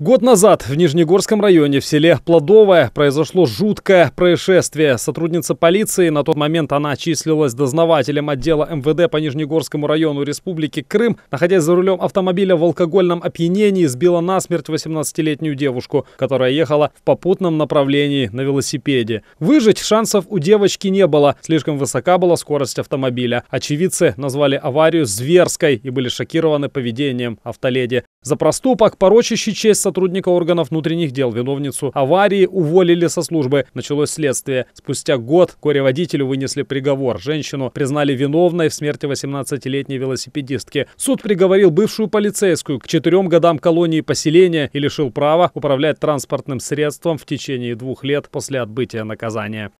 Год назад в Нижнегорском районе в селе Плодовое произошло жуткое происшествие. Сотрудница полиции, на тот момент она числилась дознавателем отдела МВД по Нижнегорскому району Республики Крым, находясь за рулем автомобиля в алкогольном опьянении, сбила насмерть 18-летнюю девушку, которая ехала в попутном направлении на велосипеде. Выжить шансов у девочки не было, слишком высока была скорость автомобиля. Очевидцы назвали аварию зверской и были шокированы поведением автоледи. За проступок, порочащий честь сотрудника органов внутренних дел, виновницу аварии, уволили со службы. Началось следствие. Спустя год коре-водителю вынесли приговор. Женщину признали виновной в смерти 18-летней велосипедистки. Суд приговорил бывшую полицейскую к четырем годам колонии поселения и лишил права управлять транспортным средством в течение двух лет после отбытия наказания.